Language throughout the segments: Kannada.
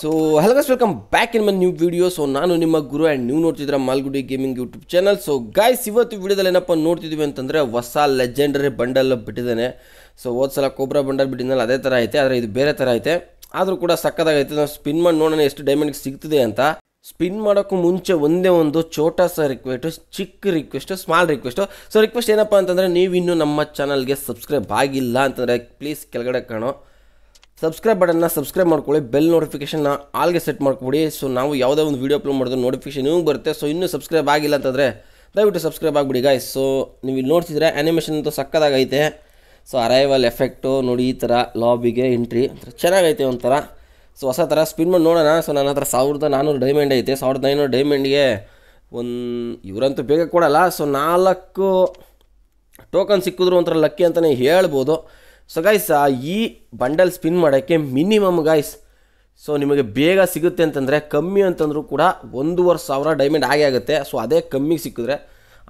so hello guys welcome back in my new video so ನಾನು ನಿಮ್ಮ ಗುರು ಆ್ಯಂಡ್ ನೀವು ನೋಡ್ತಿದ್ರೆ Malgudi gaming YouTube channel so guys ಇವತ್ತು ವಿಡಿಯೋದಲ್ಲಿ ಏನಪ್ಪ ನೋಡ್ತಿದ್ವಿ ಅಂತಂದರೆ ಹೊಸ ಲೆಜೆಂಡರಿ ಬಂಡಲ್ ಬಿಟ್ಟಿದ್ದಾನೆ ಸೊ ಹೋದ ಸಲ ಕೋಬ್ರಾ ಬಂಡಲ್ ಬಿಟ್ಟಿದ್ದಲ್ಲಿ ಅದೇ ಥರ ಐತೆ ಆದರೆ ಇದು ಬೇರೆ ಥರ ಐತೆ ಆದರೂ ಕೂಡ ಸಕ್ಕದಾಗೈತೆ ನಾವು ಸ್ಪಿನ್ ಮಾಡಿ ನೋಡೋಣ ಎಷ್ಟು ಡೈಮಂಡ್ ಸಿಗ್ತದೆ ಅಂತ ಸ್ಪಿನ್ ಮಾಡೋಕ್ಕೂ ಮುಂಚೆ ಒಂದೇ ಒಂದು ಚೋಟ ಸ ರಿಕ್ವೆಸ್ಟು ಚಿಕ್ಕ request small request so request ಏನಪ್ಪ ಅಂತಂದರೆ ನೀವು ಇನ್ನೂ ನಮ್ಮ ಚಾನಲ್ಗೆ ಸಬ್ಸ್ಕ್ರೈಬ್ ಆಗಿಲ್ಲ ಅಂತಂದರೆ ಪ್ಲೀಸ್ ಕೆಳಗಡೆ ಕಾಣೋ ಸಬ್ಸ್ಕ್ರೈಬ್ ಬಟನ್ನ ಸಬ್ಸ್ಕ್ರೈಬ್ ಮಾಡ್ಕೊಳ್ಳಿ ಬೆಲ್ ನೋಟಿಫಿಕೇಶನ್ನ ಆಲ್ಗೆ ಸೆಟ್ ಮಾಡ್ಕೊಡಿ ಸೊ ನಾವು ಯಾವುದೇ ಒಂದು ವೀಡಿಯೋ ಅಪ್ಲೋಡ್ ಮಾಡಿದ್ರೆ ನೋಟಿಫಿಕೇಶನ್ ನಿಮಗೆ ಬರುತ್ತೆ ಸೊ ಇನ್ನೂ ಸಬ್ಸ್ಕ್ರೈಬ್ ಆಗಿಲ್ಲ ಅಂತಂದರೆ ದಯವಿಟ್ಟು ಸಬ್ಸ್ಕ್ರೈಬ್ ಆಗಿಬಿಡಿ ಗಾಯ್ಸ್ ಸೊ ನೀವು ಇಲ್ಲಿ ನೋಡ್ತಿದ್ರೆ ಆ್ಯನಿಮೇಷನ್ ಅಂತೂ ಸಕ್ಕದಾಗೈತೆ ಸೊ ಅರೈವಲ್ ಎಫೆಕ್ಟು ನೋಡಿ ಈ ಥರ ಲಾಬಿಗೆ ಎಂಟ್ರಿ ಚೆನ್ನಾಗೈತೆ ಒಂಥರ ಸೊ ಹೊಸ ಥರ ಸ್ಪಿನ್ ಮಾಡಿ ನೋಡೋಣ ಸೊ ನನ್ನ ಹತ್ರ ಸಾವಿರದ ನಾನ್ನೂರು ಡೈಮಂಡ್ ಐತೆ ಸಾವಿರದ ಐನೂರು ಡೈಮಂಡ್ಗೆ ಒಂದು ಇವರಂತೂ ಬೇಗ ಕೊಡಲ್ಲ ಸೊ ನಾಲ್ಕು ಟೋಕನ್ ಸಿಕ್ಕಿದ್ರು ಒಂಥರ ಲಕ್ಕಿ ಅಂತಲೇ ಹೇಳ್ಬೋದು ಸೊ ಗೈಸ್ ಈ ಬಂಡಲ್ ಸ್ಪಿನ್ ಮಾಡೋಕ್ಕೆ ಮಿನಿಮಮ್ ಗೈಸ್ ಸೊ ನಿಮಗೆ ಬೇಗ ಸಿಗುತ್ತೆ ಅಂತಂದರೆ ಕಮ್ಮಿ ಅಂತಂದರೂ ಕೂಡ ಒಂದೂವರೆ ಸಾವಿರ ಡೈಮಂಡ್ ಆಗೇ ಆಗುತ್ತೆ ಸೊ ಅದೇ ಕಮ್ಮಿಗೆ ಸಿಕ್ಕಿದ್ರೆ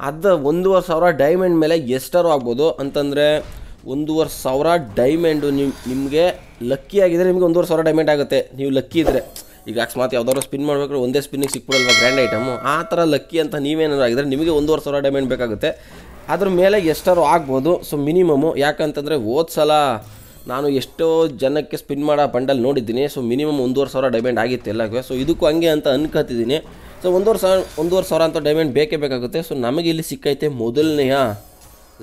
ಅದು ಒಂದೂವರೆ ಸಾವಿರ ಡೈಮಂಡ್ ಮೇಲೆ ಎಷ್ಟರೂ ಆಗ್ಬೋದು ಅಂತಂದರೆ ಒಂದೂವರೆ ಸಾವಿರ ಡೈಮಂಡು ನಿಮ್ಮ ನಿಮಗೆ ಲಕ್ಕಿ ಆಗಿದ್ರೆ ನಿಮಗೆ ಒಂದೂವರೆ ಸಾವಿರ ಡೈಮಂಡ್ ಆಗುತ್ತೆ ನೀವು ಲಕ್ಕಿ ಇದ್ದರೆ ಈಗ ಅಕಸ್ಮಾತ್ ಯಾವ್ದಾದ್ರು ಸ್ಪಿನ್ ಮಾಡಬೇಕಾದ್ರೆ ಒಂದೇ ಸ್ಪಿನ್ನಿಗೆ ಸಿಕ್ಬಿಡಲ್ವ ಗ್ರ್ಯಾಂಡ್ ಐಟಮು ಆ ಥರ ಲಕ್ಕಿ ಅಂತ ನೀವೇನಾದ್ರು ಆಗಿದ್ರೆ ನಿಮಗೆ ಒಂದೂವರೆ ಸಾವಿರ ಡೈಮಂಡ್ ಬೇಕಾಗುತ್ತೆ ಅದ್ರ ಮೇಲೆ ಎಷ್ಟಾರು ಆಗ್ಬೋದು ಸೊ ಮಿನಿಮಮು ಯಾಕಂತಂದರೆ ಹೋದ ಸಲ ನಾನು ಎಷ್ಟೋ ಜನಕ್ಕೆ ಸ್ಪಿನ್ ಮಾಡೋ ಬಂಡಲ್ ನೋಡಿದ್ದೀನಿ ಸೊ ಮಿನಿಮಮ್ ಒಂದೂವರೆ ಸಾವಿರ ಡೈಮಂಡ್ ಆಗಿತ್ತು ಎಲ್ಲಾಗೆ ಸೊ ಇದಕ್ಕೂ ಹಂಗೆ ಅಂತ ಅನ್ಕೋತಿದ್ದೀನಿ ಸೊ ಒಂದೂವರೆ ಸಾವಿರ ಒಂದೂವರೆ ಸಾವಿರ ಅಂತ ಡೈಮಂಡ್ ಬೇಕೇ ಬೇಕಾಗುತ್ತೆ ಸೊ ನಮಗೆ ಇಲ್ಲಿ ಸಿಕ್ಕೈತೆ ಮೊದಲನೆಯ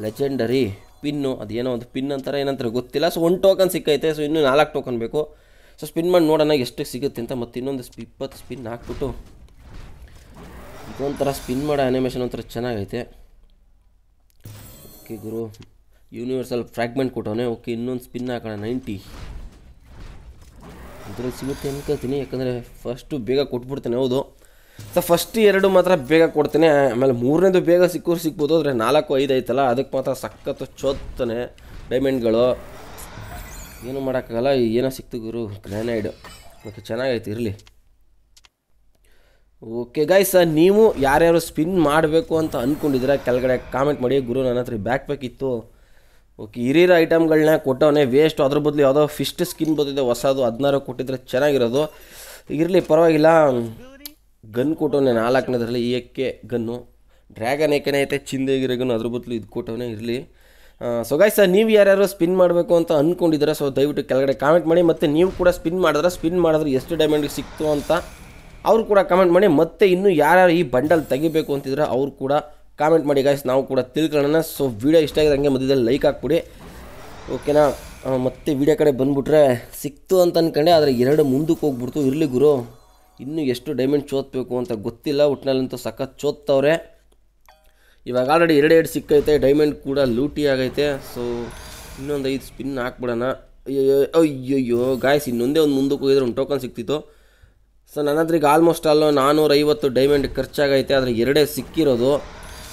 ಲೆಜೆಂಡರಿ ಪಿನ್ನು ಅದೇನೋ ಒಂದು ಪಿನ್ ಅಂತಾರೆ ಏನಂತಾರೆ ಗೊತ್ತಿಲ್ಲ ಸೊ ಒನ್ ಟೋಕನ್ ಸಿಕ್ಕೈತೆ ಸೊ ಇನ್ನೂ ನಾಲ್ಕು ಟೋಕನ್ ಬೇಕು ಸೊ ಸ್ಪಿನ್ ಮಾಡಿ ನೋಡೋಣ ಎಷ್ಟು ಸಿಗುತ್ತೆ ಅಂತ ಮತ್ತೆ ಇನ್ನೊಂದು ಇಪ್ಪತ್ತು ಸ್ಪಿನ್ ಹಾಕ್ಬಿಟ್ಟು ಇದೊಂಥರ ಸ್ಪಿನ್ ಮಾಡೋ ಆ್ಯನಿಮೇಷನ್ ಒಂಥರ ಚೆನ್ನಾಗೈತೆ ಓಕೆ ಗುರು ಯೂನಿವರ್ಸಲ್ ಫ್ರ್ಯಾಗ್ಮೆಂಟ್ ಕೊಟ್ಟವನೆ ಓಕೆ ಇನ್ನೊಂದು ಸ್ಪಿನ್ ಹಾಕೋಣ ನೈಂಟಿ ಅದರಲ್ಲಿ ಸಿಗುತ್ತೆ ಅನ್ಕೋತೀನಿ ಯಾಕಂದರೆ ಫಸ್ಟು ಬೇಗ ಕೊಟ್ಬಿಡ್ತೇನೆ ಹೌದು ಸೊ ಫಸ್ಟ್ ಎರಡು ಮಾತ್ರ ಬೇಗ ಕೊಡ್ತೇನೆ ಆಮೇಲೆ ಮೂರನೇದು ಬೇಗ ಸಿಕ್ಕೋರು ಸಿಕ್ಬೋದು ಆದರೆ ನಾಲ್ಕು ಐದು ಐತಲ್ಲ ಅದಕ್ಕೆ ಮಾತ್ರ ಸಖತ್ತು ಚೋತ್ತಾನೆ ಡೈಮಂಡ್ಗಳು ಏನು ಮಾಡೋಕ್ಕಾಗಲ್ಲ ಏನೋ ಸಿಕ್ತು ಗುರು ಗ್ರ್ಯಾನೈಡು ಓಕೆ ಚೆನ್ನಾಗೈತೆ ಇರಲಿ ಓಕೆ ಸರ್ ನೀವು ಯಾರ್ಯಾರು ಸ್ಪಿನ್ ಮಾಡಬೇಕು ಅಂತ ಅಂದ್ಕೊಂಡಿದ್ರೆ ಕೆಳಗಡೆ ಕಾಮೆಂಟ್ ಮಾಡಿ ಗುರು ನನ್ನ ಹತ್ರ ಬ್ಯಾಕ್ ಪ್ಯಾಕ್ ಇತ್ತು ಓಕೆ ಹಿರಿಯರ ಐಟಮ್ಗಳನ್ನ ಕೊಟ್ಟವನೇ ವೇಸ್ಟ್ ಅದ್ರ ಬದಲು ಯಾವುದೋ ಫಿಸ್ಟ್ ಸ್ಕಿನ್ ಬಂದಿದೆ ಹೊಸದು ಹದಿನಾರು ಕೊಟ್ಟಿದ್ರೆ ಚೆನ್ನಾಗಿರೋದು ಇರಲಿ ಪರವಾಗಿಲ್ಲ ಗನ್ ಕೊಟ್ಟವನೇ ನಾಲ್ಕನೇದರಲ್ಲಿ ಈ ಗನ್ನು ಡ್ರ್ಯಾಗನ್ ಏಕೆನೇ ಐತೆ ಚಿಂದೆಗಿರೋ ಗನ್ ಅದ್ರ ಬದಲು ಇದು ಕೊಟ್ಟವನೇ ಇರಲಿ ಸೊ ಸರ್ ನೀವು ಯಾರ್ಯಾರು ಸ್ಪಿನ್ ಮಾಡಬೇಕು ಅಂತ ಅಂದ್ಕೊಂಡಿದ್ದೀರ ಸೊ ದಯವಿಟ್ಟು ಕೆಳಗಡೆ ಕಾಮೆಂಟ್ ಮಾಡಿ ಮತ್ತು ನೀವು ಕೂಡ ಸ್ಪಿನ್ ಮಾಡಿದ್ರೆ ಸ್ಪಿನ್ ಮಾಡಿದ್ರೆ ಎಷ್ಟು ಡೈಮಂಡ್ ಸಿಕ್ತು ಅಂತ ಅವರು ಕೂಡ ಕಮೆಂಟ್ ಮಾಡಿ ಮತ್ತೆ ಇನ್ನೂ ಯಾರ್ಯಾರು ಈ ಬಂಡಲ್ ತೆಗಿಬೇಕು ಅಂತಿದ್ರೆ ಅವರು ಕೂಡ ಕಾಮೆಂಟ್ ಮಾಡಿ ಗಾಯ್ಸ್ ನಾವು ಕೂಡ ತಿಳ್ಕೊಳ್ಳೋಣ ಸೊ ವೀಡಿಯೋ ಇಷ್ಟ ಆಗಿದೆ ಹಂಗೆ ಮಧ್ಯದಲ್ಲಿ ಲೈಕ್ ಹಾಕ್ಬಿಡಿ ಓಕೆನಾ ಮತ್ತೆ ವೀಡಿಯೋ ಕಡೆ ಬಂದುಬಿಟ್ರೆ ಸಿಕ್ತು ಅಂತ ಅಂದ್ಕೊಂಡೆ ಆದರೆ ಎರಡು ಮುಂದಕ್ಕೆ ಹೋಗ್ಬಿಡ್ತು ಇರಲಿ ಗುರು ಇನ್ನೂ ಎಷ್ಟು ಡೈಮಂಡ್ ಚೋತ್ಬೇಕು ಅಂತ ಗೊತ್ತಿಲ್ಲ ಒಟ್ಟಿನಲ್ಲಂತೂ ಸಖತ್ ಚೋತ್ತವ್ರೆ ಇವಾಗ ಆಲ್ರೆಡಿ ಎರಡು ಸಿಕ್ಕೈತೆ ಡೈಮಂಡ್ ಕೂಡ ಲೂಟಿ ಆಗೈತೆ ಸೊ ಇನ್ನೊಂದು ಐದು ಸ್ಪಿನ್ ಹಾಕ್ಬಿಡೋಣ ಅಯ್ಯೋ ಅಯ್ಯೋ ಗಾಯ್ಸ್ ಇನ್ನೊಂದೇ ಒಂದು ಮುಂದಕ್ಕೆ ಹೋಗಿದ್ರೆ ಒಂದು ಟೋಕನ್ ಸಿಕ್ತಿತ್ತು ಸೊ ನನ್ನ ಹತ್ರ ಈಗ ಆಲ್ಮೋಸ್ಟ್ ಆಲ್ ನಾನ್ನೂರೈವತ್ತು ಡೈಮಂಡ್ ಖರ್ಚಾಗೈತೆ ಆದರೆ ಎರಡೇ ಸಿಕ್ಕಿರೋದು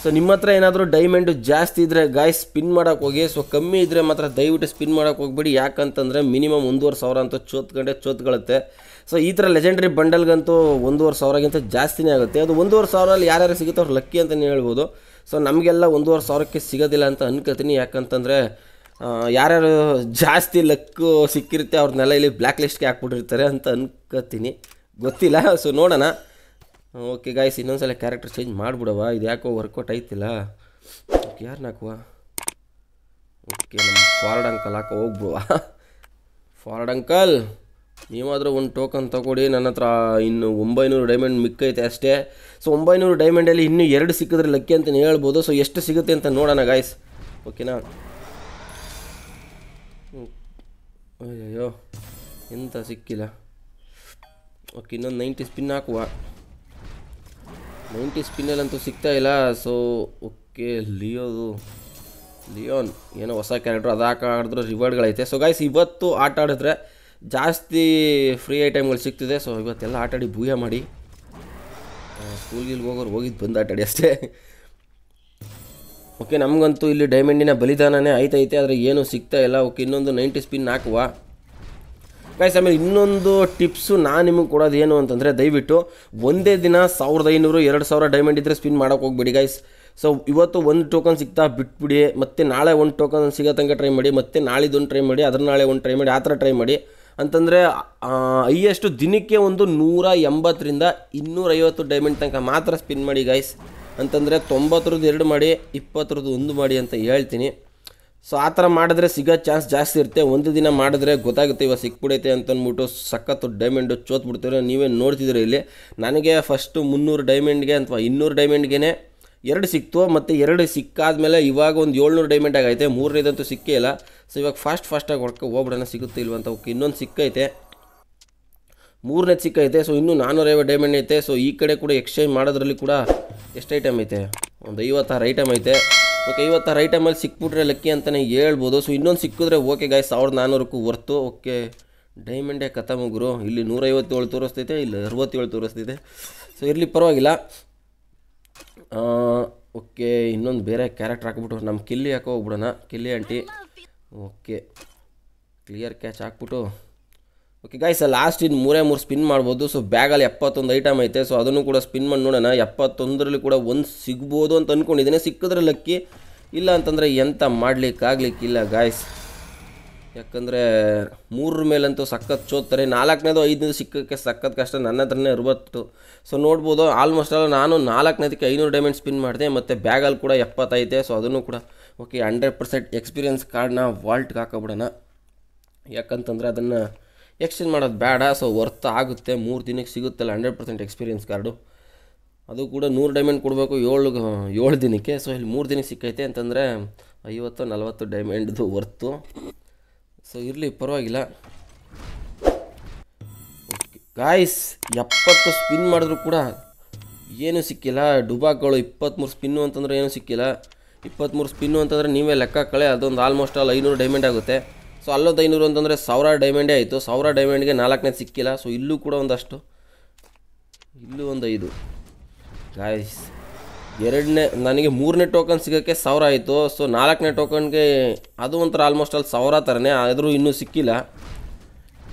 ಸೊ ನಿಮ್ಮ ಹತ್ರ ಏನಾದರೂ ಡೈಮಂಡು ಜಾಸ್ತಿ ಇದ್ದರೆ ಗಾಯ್ ಸ್ಪಿನ್ ಮಾಡೋಕೆ ಹೋಗಿ ಸೊ ಕಮ್ಮಿ ಇದ್ದರೆ ಮಾತ್ರ ದಯವಿಟ್ಟು ಸ್ಪಿನ್ ಮಾಡೋಕೆ ಹೋಗ್ಬಿಡಿ ಯಾಕಂತಂದರೆ ಮಿನಿಮಮ್ ಒಂದೂವರೆ ಸಾವಿರ ಅಂತ ಚೋತ್ಕೊಂಡೆ ಚೋತ್ಕೊಳ್ಳುತ್ತೆ ಸೊ ಈ ಥರ ಲೆಜೆಂಡ್ರಿ ಬಂಡಲ್ಗಂತೂ ಒಂದೂವರೆ ಸಾವಿರಗಿಂತ ಜಾಸ್ತಿನೇ ಆಗುತ್ತೆ ಅದು ಒಂದೂವರೆ ಸಾವಿರಲ್ಲಿ ಯಾರ್ಯಾರು ಸಿಗುತ್ತೆ ಅವ್ರು ಲಕ್ಕಿ ಅಂತಲೇ ಹೇಳ್ಬೋದು ಸೊ ನಮಗೆಲ್ಲ ಒಂದೂವರೆ ಸಾವಿರಕ್ಕೆ ಸಿಗೋದಿಲ್ಲ ಅಂತ ಅನ್ಕೋತೀನಿ ಯಾಕಂತಂದರೆ ಯಾರ್ಯಾರು ಜಾಸ್ತಿ ಲಕ್ಕು ಸಿಕ್ಕಿರುತ್ತೆ ಅವ್ರನ್ನೆಲ್ಲ ಇಲ್ಲಿ ಬ್ಲ್ಯಾಕ್ ಲಿಸ್ಟ್ಗೆ ಹಾಕ್ಬಿಟ್ಟಿರ್ತಾರೆ ಅಂತ ಅನ್ಕೋತೀನಿ ಗೊತ್ತಿಲ್ಲ ಸೊ ನೋಡೋಣ ಓಕೆ ಗಾಯ್ಸ್ ಇನ್ನೊಂದ್ಸಲ ಕ್ಯಾರೆಕ್ಟರ್ ಚೇಂಜ್ ಮಾಡಿಬಿಡವ ಇದು ಯಾಕೋ ವರ್ಕೌಟ್ ಆಯ್ತಿಲ್ಲ ಯಾರು ಹಾಕುವ ಓಕೆ ನಮ್ಮ ಫಾರ್ಡ್ ಅಂಕಲ್ ಹಾಕೋ ಹೋಗ್ಬಿಡುವ ಫಾರ್ಡ್ ಅಂಕಲ್ ನೀವಾದರೂ ಒಂದು ಟೋಕನ್ ತೊಗೊಡಿ ನನ್ನ ಹತ್ರ ಇನ್ನು ಒಂಬೈನೂರು ಡೈಮಂಡ್ ಮಿಕ್ಕೈತೆ ಅಷ್ಟೇ ಸೊ ಒಂಬೈನೂರು ಡೈಮಂಡಲ್ಲಿ ಇನ್ನೂ ಎರಡು ಸಿಕ್ಕಿದ್ರೆ ಲಕ್ಕಿ ಅಂತಲೇ ಹೇಳ್ಬೋದು ಸೊ ಎಷ್ಟು ಸಿಗುತ್ತೆ ಅಂತ ನೋಡೋಣ ಗಾಯ್ಸ್ ಓಕೆನಾ ಅಯ್ಯೋ ಎಂತ ಸಿಕ್ಕಿಲ್ಲ ಓಕೆ ಇನ್ನೊಂದು ನೈಂಟಿ ಸ್ಪಿನ್ ಹಾಕುವ ನೈಂಟಿ ಸ್ಪಿನ್ನಲ್ಲಂತೂ ಸಿಗ್ತಾ ಇಲ್ಲ ಸೊ ಓಕೆ ಲಿಯೋದು ಲಿಯೋನ್ ಏನೋ ಹೊಸ ಕ್ಯಾರೆಕ್ಟ್ರು ಅದು ಆಟ ಆಡಿದ್ರೆ ರಿವಾರ್ಡ್ಗಳೈತೆ ಸೊ ಗಾಯ್ಸ್ ಇವತ್ತು ಆಟ ಆಡಿದ್ರೆ ಜಾಸ್ತಿ ಫ್ರೀ ಐಟಮ್ಗಳು ಸಿಗ್ತಿದೆ ಸೊ ಇವತ್ತೆಲ್ಲ ಆಟಾಡಿ ಭೂಯ ಮಾಡಿ ಸ್ಕೂಲ್ಗೆ ಹೋಗೋರು ಹೋಗಿದ್ದು ಬಂದು ಆಟಾಡಿ ಅಷ್ಟೇ ಓಕೆ ನಮಗಂತೂ ಇಲ್ಲಿ ಡೈಮಂಡಿನ ಬಲಿದಾನನೇ ಐತೆ ಆದರೆ ಏನೂ ಸಿಗ್ತಾ ಇಲ್ಲ ಓಕೆ ಇನ್ನೊಂದು ನೈಂಟಿ ಸ್ಪಿನ್ ಹಾಕುವ ಗಾಯ್ಸ್ ಆಮೇಲೆ ಇನ್ನೊಂದು ಟಿಪ್ಸು ನಾನು ನಿಮಗೆ ಕೊಡೋದು ಏನು ಅಂತಂದರೆ ದಯವಿಟ್ಟು ಒಂದೇ ದಿನ ಸಾವಿರದ ಐನೂರು ಎರಡು ಸಾವಿರ ಡೈಮಂಡ್ ಇದ್ದರೆ ಸ್ಪಿನ್ ಮಾಡೋಕೆ ಹೋಗ್ಬಿಡಿ ಗಾಯ್ಸ್ ಸೊ ಇವತ್ತು ಒಂದು ಟೋಕನ್ ಸಿಗ್ತಾ ಬಿಟ್ಬಿಡಿ ಮತ್ತೆ ನಾಳೆ ಒಂದು ಟೋಕನ್ ಸಿಗೋ ತನಕ ಟ್ರೈ ಮಾಡಿ ಮತ್ತೆ ನಾಳಿದೊಂದು ಟ್ರೈ ಮಾಡಿ ಅದ್ರ ನಾಳೆ ಒಂದು ಟ್ರೈ ಮಾಡಿ ಆ ಥರ ಟ್ರೈ ಮಾಡಿ ಅಂತಂದರೆ ಐಯಷ್ಟು ದಿನಕ್ಕೆ ಒಂದು ನೂರ ಎಂಬತ್ತರಿಂದ ಇನ್ನೂರೈವತ್ತು ಡೈಮಂಡ್ ತನಕ ಮಾತ್ರ ಸ್ಪಿನ್ ಮಾಡಿ ಗೈಸ್ ಅಂತಂದರೆ ತೊಂಬತ್ತರದ್ದು ಎರಡು ಮಾಡಿ ಇಪ್ಪತ್ತರದ್ದು ಒಂದು ಮಾಡಿ ಅಂತ ಹೇಳ್ತೀನಿ ಸೊ ಆ ಥರ ಮಾಡಿದ್ರೆ ಸಿಗೋ ಚಾನ್ಸ್ ಜಾಸ್ತಿ ಇರುತ್ತೆ ಒಂದು ದಿನ ಮಾಡಿದ್ರೆ ಗೊತ್ತಾಗುತ್ತೆ ಇವಾಗ ಸಿಕ್ಬಿಡೈತೆ ಅಂದ್ಬಿಟ್ಟು ಸಖತ್ತು ಡೈಮಂಡು ಚೋತ್ಬಿಡ್ತಾರೆ ನೀವೇ ನೋಡ್ತಿದ್ದೀರ ಇಲ್ಲಿ ನನಗೆ ಫಸ್ಟು ಮುನ್ನೂರು ಡೈಮಂಡ್ಗೆ ಅಥವಾ ಇನ್ನೂರು ಡೈಮಂಡ್ಗೆ ಎರಡು ಸಿಕ್ತು ಮತ್ತು ಎರಡು ಸಿಕ್ಕಾದಮೇಲೆ ಇವಾಗ ಒಂದು ಏಳ್ನೂರು ಡೈಮಂಡ್ ಆಗೈತೆ ಮೂರನೇದಂತೂ ಸಿಕ್ಕೇ ಇಲ್ಲ ಸೊ ಇವಾಗ ಫಾಸ್ಟ್ ಫಾಸ್ಟಾಗಿ ಹೊಡ್ಕೊ ಹೋಗ್ಬಿಡೋಣ ಸಿಗುತ್ತೆ ಇಲ್ವಂತ ಓಕೆ ಇನ್ನೊಂದು ಸಿಕ್ಕೈತೆ ಮೂರನೇ ಸಿಕ್ಕೈತೆ ಸೊ ಇನ್ನೂ ನಾನ್ನೂರೈವತ್ತು ಡೈಮಂಡ್ ಐತೆ ಸೊ ಈ ಕಡೆ ಕೂಡ ಎಕ್ಸ್ಚೇಂಜ್ ಮಾಡೋದ್ರಲ್ಲಿ ಕೂಡ ಎಷ್ಟು ಐಟಮ್ ಐತೆ ಒಂದು ಐವತ್ತಾರು ಐಟಮ್ ಐತೆ ಓಕೆ ಇವತ್ತು ರೈಟ್ ಟೈಮಲ್ಲಿ ಸಿಕ್ಬಿಟ್ರೆ ಲಕ್ಕಿ ಅಂತಲೇ ಹೇಳ್ಬೋದು ಸೊ ಇನ್ನೊಂದು ಸಿಕ್ಕಿದ್ರೆ ಓಕೆ ಗಾಯ್ ಸಾವಿರದ ನಾನ್ನೂರಕ್ಕೂ ಹೊರ್ತು ಓಕೆ ಡೈಮಂಡೇ ಕಥ ಮುಗುರು ಇಲ್ಲಿ ನೂರೈವತ್ತೇಳು ತೋರಿಸ್ತೈತೆ ಇಲ್ಲಿ ಅರವತ್ತೇಳು ತೋರಿಸ್ತೈತೆ ಸೊ ಇರಲಿ ಪರವಾಗಿಲ್ಲ ಓಕೆ ಇನ್ನೊಂದು ಬೇರೆ ಕ್ಯಾರೆಕ್ಟರ್ ಹಾಕ್ಬಿಟ್ಟು ನಮ್ಮ ಕಿಲ್ಲಿ ಹಾಕೋ ಹೋಗ್ಬಿಡೋಣ ಕಿಲ್ಲಿ ಆಂಟಿ ಓಕೆ ಕ್ಲಿಯರ್ ಕ್ಯಾಚ್ ಹಾಕ್ಬಿಟ್ಟು ಓಕೆ ಗಾಯ್ಸ್ ಲಾಸ್ಟ್ ಇನ್ನು ಮೂರೇ ಮೂರು ಸ್ಪಿನ್ ಮಾಡ್ಬೋದು ಸೊ ಬ್ಯಾಗಲ್ಲಿ ಎಪ್ಪತ್ತೊಂದು ಐಟಮ್ ಐತೆ ಸೊ ಅದನ್ನು ಕೂಡ ಸ್ಪಿನ್ ಮಾಡಿ ನೋಡೋಣ ಎಪ್ಪತ್ತೊಂದರಲ್ಲಿ ಕೂಡ ಒಂದು ಸಿಗ್ಬೋದು ಅಂತ ಅಂದ್ಕೊಂಡಿದ್ದೀನಿ ಸಿಕ್ಕಿದ್ರೆ ಲಕ್ಕಿ ಇಲ್ಲ ಅಂತಂದರೆ ಎಂಥ ಮಾಡಲಿಕ್ಕಾಗಲಿಕ್ಕಿಲ್ಲ ಗಾಯ್ಸ್ ಯಾಕಂದರೆ ಮೂರ ಮೇಲಂತೂ ಸಖತ್ ಚೋದ್ತಾರೆ ನಾಲ್ಕನೇದು ಐದನೇದು ಸಿಕ್ಕಕ್ಕೆ ಸಖತ್ ಕಷ್ಟ ನನ್ನ ಹತ್ರನೇ ಇರ್ಬತ್ತು ಸೊ ನೋಡ್ಬೋದು ಆಲ್ಮೋಸ್ಟ್ ಆಲ್ ನಾನು ನಾಲ್ಕನೇದಕ್ಕೆ ಐನೂರು ಡೈಮಂಡ್ ಸ್ಪಿನ್ ಮಾಡಿದೆ ಮತ್ತು ಬ್ಯಾಗಲ್ಲಿ ಕೂಡ ಎಪ್ಪತ್ತೈತೆ ಸೊ ಅದನ್ನು ಕೂಡ ಓಕೆ ಹಂಡ್ರೆಡ್ ಪರ್ಸೆಂಟ್ ಎಕ್ಸ್ಪೀರಿಯೆನ್ಸ್ ಕಾರ್ಡ್ನ ವಾಲ್ಟ್ಗೆ ಹಾಕೋಬಿಡೋಣ ಯಾಕಂತಂದರೆ ಅದನ್ನು ಎಕ್ಸ್ಚೇಂಜ್ ಮಾಡೋದು ಬೇಡ ಸೊ ವರ್ತ್ ಆಗುತ್ತೆ ಮೂರು ದಿನಕ್ಕೆ ಸಿಗುತ್ತಲ್ಲ ಹಂಡ್ರೆಡ್ ಪರ್ಸೆಂಟ್ ಎಕ್ಸ್ಪೀರಿಯನ್ಸ್ ಕಾರ್ಡು ಅದು ಕೂಡ ನೂರು ಡೈಮಂಡ್ ಕೊಡಬೇಕು ಏಳು ಏಳು ದಿನಕ್ಕೆ ಸೊ ಇಲ್ಲಿ ಮೂರು ದಿನಕ್ಕೆ ಸಿಕ್ಕೈತೆ ಅಂತಂದರೆ ಐವತ್ತು ನಲವತ್ತು ಡೈಮಂಡ್ದು ವರ್ತು ಸೊ ಇರಲಿ ಪರವಾಗಿಲ್ಲ ಗಾಯ್ಸ್ ಎಪ್ಪತ್ತು ಸ್ಪಿನ್ ಮಾಡಿದ್ರು ಕೂಡ ಏನೂ ಸಿಕ್ಕಿಲ್ಲ ಡುಬಾಕ್ಗಳು ಇಪ್ಪತ್ತ್ಮೂರು ಸ್ಪಿನ್ನು ಅಂತಂದರೆ ಏನೂ ಸಿಕ್ಕಿಲ್ಲ ಇಪ್ಪತ್ತ್ಮೂರು ಸ್ಪಿನ್ನು ಅಂತಂದರೆ ನೀವೇ ಲೆಕ್ಕ ಕಳೆ ಅದೊಂದು ಆಲ್ಮೋಸ್ಟ್ ಆಲ್ ಐನೂರು ಡೈಮಂಡ್ ಆಗುತ್ತೆ ಸೊ ಅಲ್ಲೊಂದು ಐನೂರು ಅಂತಂದರೆ ಸಾವಿರ ಡೈಮಂಡೇ ಆಯಿತು ಸಾವಿರ ಡೈಮಂಡ್ಗೆ ನಾಲ್ಕನೇ ಸಿಕ್ಕಿಲ್ಲ ಸೊ ಇಲ್ಲೂ ಕೂಡ ಒಂದಷ್ಟು ಇಲ್ಲೂ ಒಂದು ಐದು ಗಾಯ್ಸ್ ಎರಡನೇ ನನಗೆ ಮೂರನೇ ಟೋಕನ್ ಸಿಗೋಕ್ಕೆ ಸಾವಿರ ಆಯಿತು ಸೊ ನಾಲ್ಕನೇ ಟೋಕನ್ಗೆ ಅದು ಒಂಥರ ಆಲ್ಮೋಸ್ಟ್ ಅಲ್ಲಿ ಸಾವಿರ ಥರನೇ ಆದರೂ ಇನ್ನೂ ಸಿಕ್ಕಿಲ್ಲ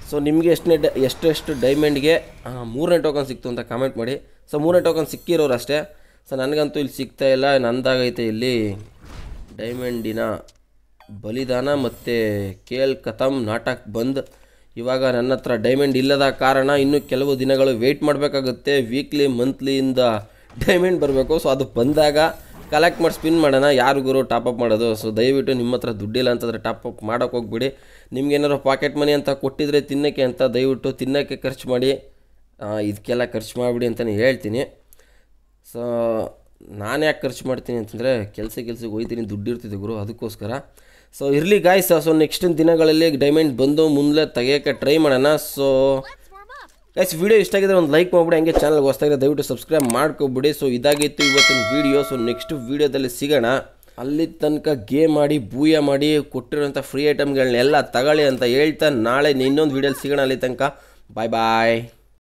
ಸೊ ನಿಮಗೆ ಎಷ್ಟನೇ ಡೈ ಎಷ್ಟೆಷ್ಟು ಡೈಮಂಡ್ಗೆ ಮೂರನೇ ಟೋಕನ್ ಸಿಕ್ತು ಅಂತ ಕಮೆಂಟ್ ಮಾಡಿ ಸೊ ಮೂರನೇ ಟೋಕನ್ ಸಿಕ್ಕಿರೋರು ಅಷ್ಟೇ ಸೊ ನನಗಂತೂ ಇಲ್ಲಿ ಸಿಗ್ತಾಯಿಲ್ಲ ನಂದಾಗೈತೆ ಇಲ್ಲಿ ಡೈಮಂಡಿನ ಬಲಿದಾನ ಮತ್ತು ಕೇಲ್ ಕತಮ್ ನಾಟಕ್ ಬಂದ್ ಇವಾಗ ನನ್ನ ಹತ್ರ ಡೈಮಂಡ್ ಇಲ್ಲದ ಕಾರಣ ಇನ್ನೂ ಕೆಲವು ದಿನಗಳು ವೆಯ್ಟ್ ಮಾಡಬೇಕಾಗುತ್ತೆ ವೀಕ್ಲಿ ಮಂತ್ಲಿಯಿಂದ ಡೈಮಂಡ್ ಬರಬೇಕು ಸೊ ಅದು ಬಂದಾಗ ಕಲೆಕ್ಟ್ ಮಾಡಿ ಸ್ಪಿನ್ ಮಾಡೋಣ ಯಾರಿಗೂ ಗುರು ಟಾಪ್ ಅಪ್ ಮಾಡೋದು ಸೊ ದಯವಿಟ್ಟು ನಿಮ್ಮ ಹತ್ರ ದುಡ್ಡಿಲ್ಲ ಅಂತಂದರೆ ಟಾಪ್ ಅಪ್ ಮಾಡೋಕ್ಕೆ ಹೋಗ್ಬಿಡಿ ನಿಮ್ಗೆ ಏನಾರು ಪಾಕೆಟ್ ಮನಿ ಅಂತ ಕೊಟ್ಟಿದ್ರೆ ತಿನ್ನೋಕ್ಕೆ ಅಂತ ದಯವಿಟ್ಟು ತಿನ್ನೋಕ್ಕೆ ಖರ್ಚು ಮಾಡಿ ಇದಕ್ಕೆಲ್ಲ ಖರ್ಚು ಮಾಡಿಬಿಡಿ ಅಂತಲೇ ಹೇಳ್ತೀನಿ ಸೊ ನಾನು ಯಾಕೆ ಖರ್ಚು ಮಾಡ್ತೀನಿ ಅಂತಂದರೆ ಕೆಲಸ ಕೆಲಸಕ್ಕೆ ಹೋಗ್ತೀನಿ ದುಡ್ಡು ಇರ್ತಿದ್ದೆ ಗುರು ಅದಕ್ಕೋಸ್ಕರ ಸೊ ಇರಲಿ ಗಾಯ್ಸ್ ಸೊ ನೆಕ್ಸ್ಟ್ ದಿನಗಳಲ್ಲಿ ಡೈಮಂಡ್ ಬಂದು ಮುಂದೆ ತೆಗೆಯೋಕೆ ಟ್ರೈ ಮಾಡೋಣ ಸೊ ಗಾಯ್ಸ್ ವೀಡಿಯೋ ಇಷ್ಟ ಆಗಿದ್ರೆ ಒಂದು ಲೈಕ್ ಮಾಡಿಬಿಡಿ ಹಂಗೆ ಚಾನಲ್ಗೆ ಹೊಸ್ತಾಗಿದ್ರೆ ದಯವಿಟ್ಟು ಸಬ್ಸ್ಕ್ರೈಬ್ ಮಾಡ್ಕೊಬಿಡಿ ಸೊ ಇದಾಗಿತ್ತು ಇವತ್ತಿನ ವೀಡಿಯೋ ಸೊ ನೆಕ್ಸ್ಟ್ ವೀಡಿಯೋದಲ್ಲಿ ಸಿಗೋಣ ಅಲ್ಲಿ ತನಕ ಗೇಮ್ ಮಾಡಿ ಬೂಯ ಮಾಡಿ ಕೊಟ್ಟಿರೋಂಥ ಫ್ರೀ ಐಟಮ್ಗಳನ್ನೆಲ್ಲ ತಗೊಳ್ಳಿ ಅಂತ ಹೇಳ್ತಾ ನಾಳೆ ಇನ್ನೊಂದು ವೀಡಿಯೋಲಿ ಸಿಗೋಣ ಅಲ್ಲಿ ತನಕ ಬಾಯ್ ಬಾಯ್